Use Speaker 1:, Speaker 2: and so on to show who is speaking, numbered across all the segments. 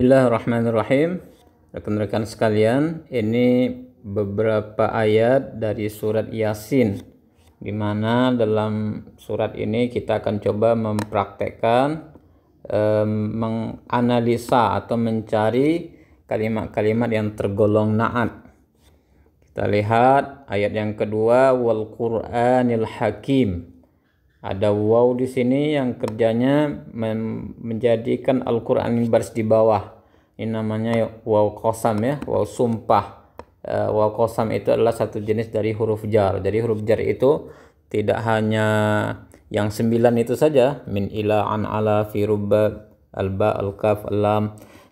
Speaker 1: Bismillahirrahmanirrahim. Rekan-rekan sekalian, ini beberapa ayat dari surat Yasin. Di mana dalam surat ini kita akan coba mempraktekkan eh, menganalisa atau mencari kalimat-kalimat yang tergolong naat. Kita lihat ayat yang kedua wal Qur'anil Hakim ada waw di sini yang kerjanya menjadikan Al-Qur'an ini baris di bawah. Ini namanya waw kosam ya, waw sumpah. Uh, waw kosam itu adalah satu jenis dari huruf jar. Jadi huruf jar itu tidak hanya yang sembilan itu saja, min ila an ala fi rubba al al ba kaf al lam.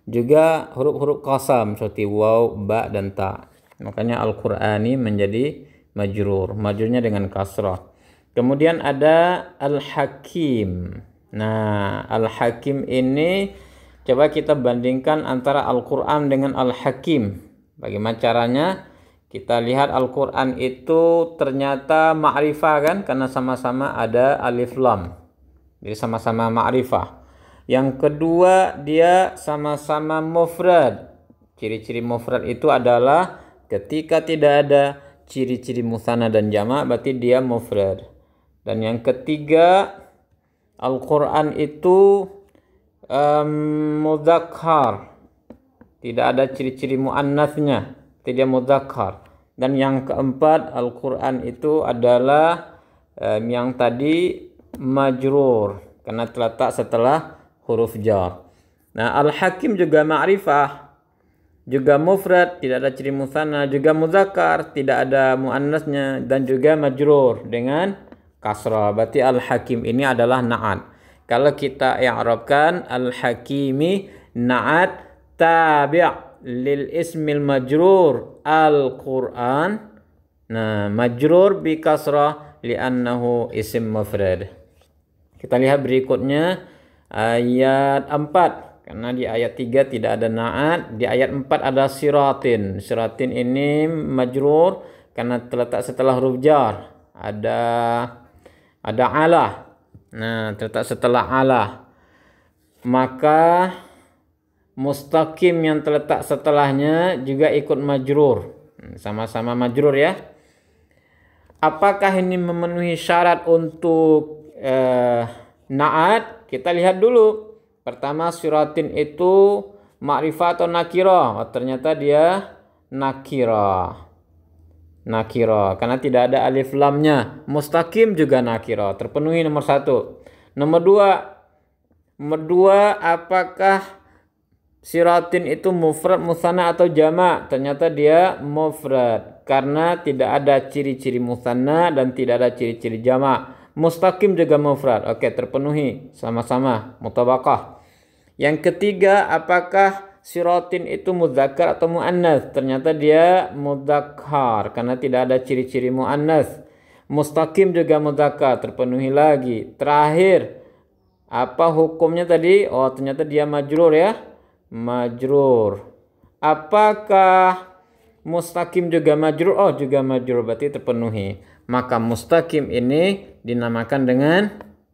Speaker 1: juga huruf-huruf kosam seperti waw, ba dan ta. Makanya al Qur'an ini menjadi majrur, majurnya dengan kasrah. Kemudian ada Al-Hakim. Nah, Al-Hakim ini coba kita bandingkan antara Al-Qur'an dengan Al-Hakim. Bagaimana caranya? Kita lihat Al-Qur'an itu ternyata ma'rifah kan karena sama-sama ada alif lam. Jadi sama-sama ma'rifah. Yang kedua dia sama-sama mufrad. Ciri-ciri mufrad itu adalah ketika tidak ada ciri-ciri musana dan jama, berarti dia mufrad. Dan yang ketiga, Al-Quran itu um, mudzakhar. Tidak ada ciri-ciri muannasnya, tidak mudzakhar. Dan yang keempat, Al-Quran itu adalah um, yang tadi majrur karena terletak setelah huruf jar. Nah, al-hakim juga ma'rifah, juga mufrad, tidak ada ciri musana. juga muzakkar, tidak ada muannasnya dan juga majrur dengan kasrah. Berarti al-hakim ini adalah na'at. Kalau kita i'rabkan al-hakimi na'at tabi' lil ismil majrur al-Qur'an. Nah, majrur bi kasrah annahu isim mufrad. Kita lihat berikutnya ayat 4. Karena di ayat 3 tidak ada na'at, di ayat 4 ada siratin. Siratin ini majrur karena terletak setelah huruf jar. Ada ada Allah. Nah, terletak setelah Allah. Maka mustaqim yang terletak setelahnya juga ikut majrur. Hmm, sama-sama majrur ya. Apakah ini memenuhi syarat untuk eh, naat? Kita lihat dulu. Pertama suratin itu ma'rifah atau nakiro. Oh, ternyata dia nakiro nakiro karena tidak ada alif lamnya mustaqim juga nakiro terpenuhi nomor satu nomor dua nomor dua apakah siratin itu mufrad musanna atau jama ternyata dia mufrad karena tidak ada ciri-ciri musanna dan tidak ada ciri-ciri jama mustaqim juga mufrad oke terpenuhi sama-sama mutabakah yang ketiga apakah sirotin itu mudzakkar atau muannas. Ternyata dia mudzakkar karena tidak ada ciri-ciri muannas. Mustaqim juga mudzakkar, terpenuhi lagi. Terakhir apa hukumnya tadi? Oh, ternyata dia majrur ya. Majrur. Apakah mustaqim juga majrur? Oh, juga majrur berarti terpenuhi. Maka mustaqim ini dinamakan dengan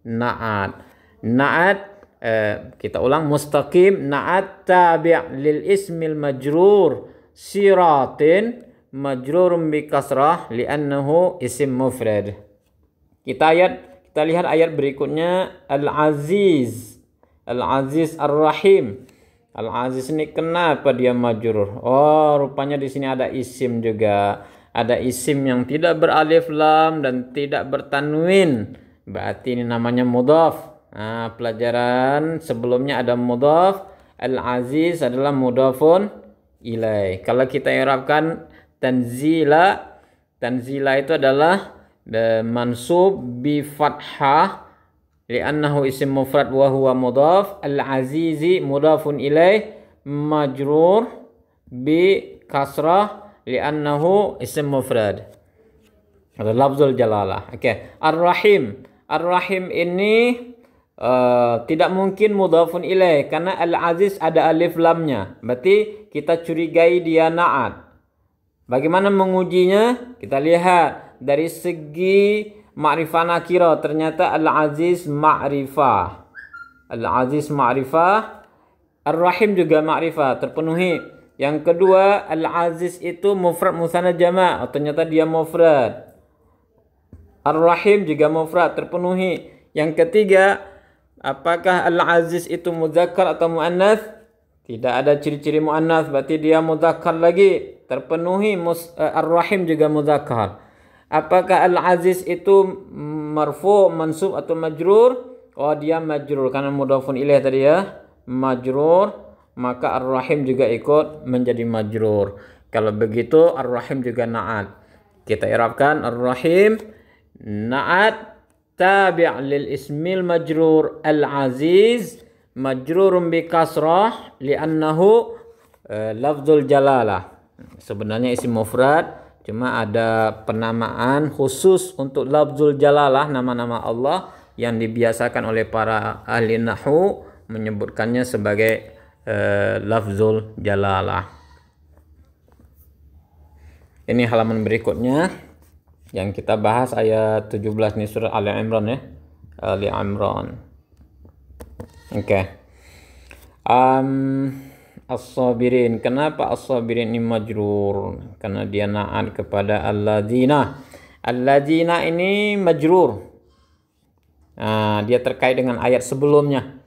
Speaker 1: naat. Naat Eh, kita ulang mustaqim na'at tabi' lil ismil majrur siratin majrur bi kasrah li'annahu isim mufrad. Kita ayat kita lihat ayat berikutnya al-aziz. Al-aziz ar-rahim. Al-aziz ini kenapa dia majrur? Oh, rupanya di sini ada isim juga. Ada isim yang tidak beralif lam dan tidak bertanwin. Berarti ini namanya mudhaf. Nah, pelajaran sebelumnya ada mudhaf. Al-aziz adalah mudhafun ilai. Kalau kita irapkan tanzila, tanzila itu adalah eh, mansub bi fathah li'annahu isim mufrad wa huwa mudhaf. Al-azizi mudhafun ilai majrur bi kasrah li'annahu isim mufrad. Ada lafzul jalalah. Oke. Okay. Ar-rahim. Ar-rahim ini Uh, tidak mungkin mudhafun ilaih karena al-aziz ada alif lamnya. Berarti kita curigai dia naat. Bagaimana mengujinya? Kita lihat dari segi ma'rifah nakira ternyata al-aziz ma'rifah. Al-aziz ma'rifah Ar-Rahim juga ma'rifah terpenuhi. Yang kedua, Al-Aziz itu mufrad musana jama' Oh, ternyata dia mufrad. Ar-Rahim juga mufrad terpenuhi. Yang ketiga, Apakah al-aziz itu muzakkar atau muannas? Tidak ada ciri-ciri muannas, berarti dia muzakkar lagi. Terpenuhi eh, ar-rahim juga muzakkar. Apakah al-aziz itu marfu, mansub atau majrur? Oh, dia majrur karena mudafun ilaih tadi ya. Majrur, maka ar-rahim juga ikut menjadi majrur. Kalau begitu ar-rahim juga na'at. Kita harapkan ar-rahim na'at تابع للاسم المجرور العزيز مجرور بكسرة لأنه لفظ الجلاله. Sebenarnya isim mufrad cuma ada penamaan khusus untuk lafzul jalalah nama-nama Allah yang dibiasakan oleh para ahli nahu menyebutkannya sebagai uh, lafzul jalalah. Ini halaman berikutnya yang kita bahas ayat 17 nih surah Ali Imran ya. Ali Imran. Oke. Okay. Um, as-sabirin. Kenapa as-sabirin ini majrur? Karena dia naat kepada alladzina. Alladzina ini majrur. Nah, dia terkait dengan ayat sebelumnya.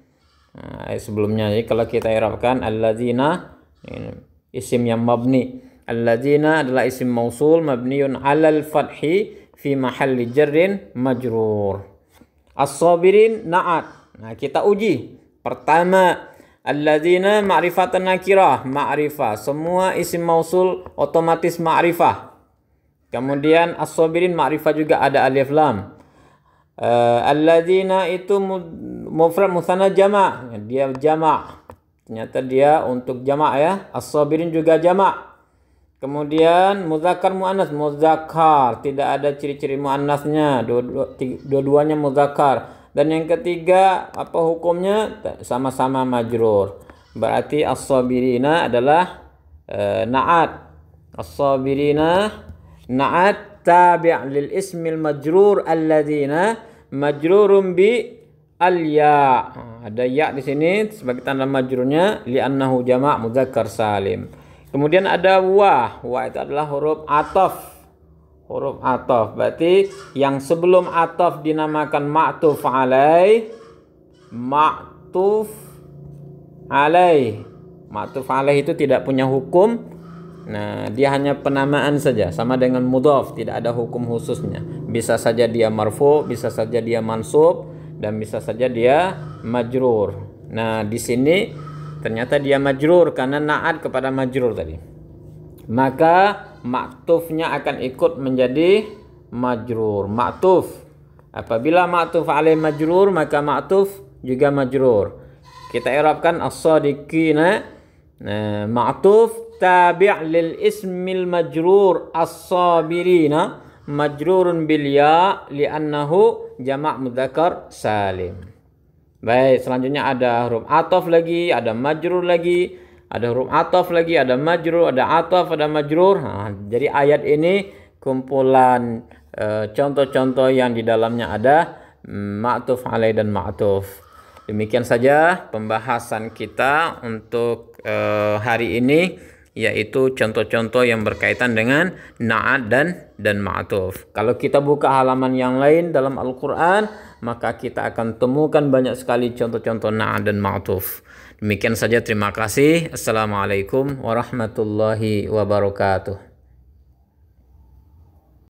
Speaker 1: Nah, ayat sebelumnya. Jadi kalau kita irapkan alladzina ini isim yang mabni. Alladzina adalah isim mausul mabniun alal fathi fi mahalli jarrin majrur. As-sabirin na'at. Nah, kita uji. Pertama, alladzina ma'rifatan nakirah, ma'rifah. Semua isim mausul otomatis ma'rifah. Kemudian as-sabirin ma'rifah juga ada alif lam. Uh, alladzina itu mufrad musana jama. Dia jama. Ternyata dia untuk jama ya. As-sabirin juga jama. Kemudian muzakkar muannas muzakkar tidak ada ciri-ciri muannasnya dua-duanya muzakkar dan yang ketiga apa hukumnya sama-sama majrur berarti as-sabirina adalah e, naat as-sabirina naat tabi' lil ismil majrur alladzina majrurun bi al ya ada ya di sini sebagai tanda majrurnya li'annahu jama' muzakkar salim Kemudian ada wa. Wa itu adalah huruf atof. Huruf atof. Berarti yang sebelum atof dinamakan ma'tuf alai. Ma'tuf alai. Ma'tuf alai itu tidak punya hukum. Nah, dia hanya penamaan saja. Sama dengan mudhof. Tidak ada hukum khususnya. Bisa saja dia marfu, bisa saja dia mansub, dan bisa saja dia majrur. Nah, di sini Ternyata dia majrur karena naat kepada majrur tadi. Maka maktufnya akan ikut menjadi majrur. Maktuf. Apabila maktuf alai majrur maka maktuf juga majrur. Kita irabkan as-sadiqina. Nah, maktuf tabi' lil ismil majrur as-sabirina majrurun bil ya li'annahu jamak mudzakkar salim. Baik, selanjutnya ada huruf atof lagi, ada majrur lagi, ada huruf atof lagi, ada majrur, ada atof, ada majrur. Nah, jadi ayat ini kumpulan e, contoh-contoh yang di dalamnya ada ma'tuf alai dan ma'tuf. Demikian saja pembahasan kita untuk uh, hari ini yaitu contoh-contoh yang berkaitan dengan na'at dan dan ma'tuf. Kalau kita buka halaman yang lain dalam Al-Qur'an maka kita akan temukan banyak sekali contoh-contoh na'at dan ma'tuf. Demikian saja terima kasih. Assalamualaikum warahmatullahi wabarakatuh.